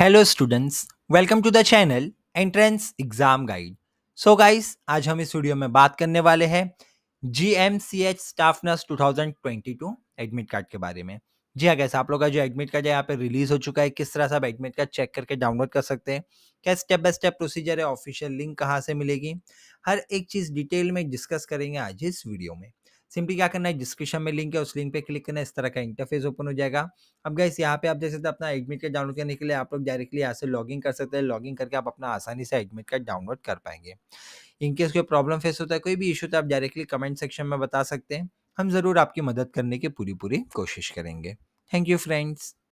hello students welcome to the channel entrance exam guide so guys आज हम इस वीडियो में बात करने वाले हैं G M C H staff nurse two thousand twenty two admit card के बारे में जी हाँ गैस आप लोग का जो एडमिट कार्ड है यहाँ पे रिलीज हो चुका है किस तरह से आप एडमिट कार्ड चेक करके डाउनलोड कर सकते हैं क्या स्टेप बाय स्टेप प्रोसीजर है ऑफिशियल लिंक कहाँ से मिलेगी हर एक चीज़ डिटेल में डिस्कस करेंगे आज इस वीडियो में सिंपली क्या करना है डिस्क्रिप्शन में लिंक है उस लिंक पे क्लिक करना है इस तरह का इंटरफेस ओपन हो जाएगा अब गैस यहाँ पे आप देख सकते हैं अपना एडमिट कार्ड डाउनलोड करने के लिए आप लोग डायरेक्टली यहाँ से लॉगिन कर सकते हैं लॉगिन करके आप अपना आसानी से एडमिट कार्ड डाउनलोड कर पाएंगे इनकेस कोई प्रॉब्लम फेस होता है कोई भी इशू तो आप डायरेक्टली कमेंट सेक्शन में बता सकते हैं हम ज़रूर आपकी मदद करने की पूरी पूरी कोशिश करेंगे थैंक यू फ्रेंड्स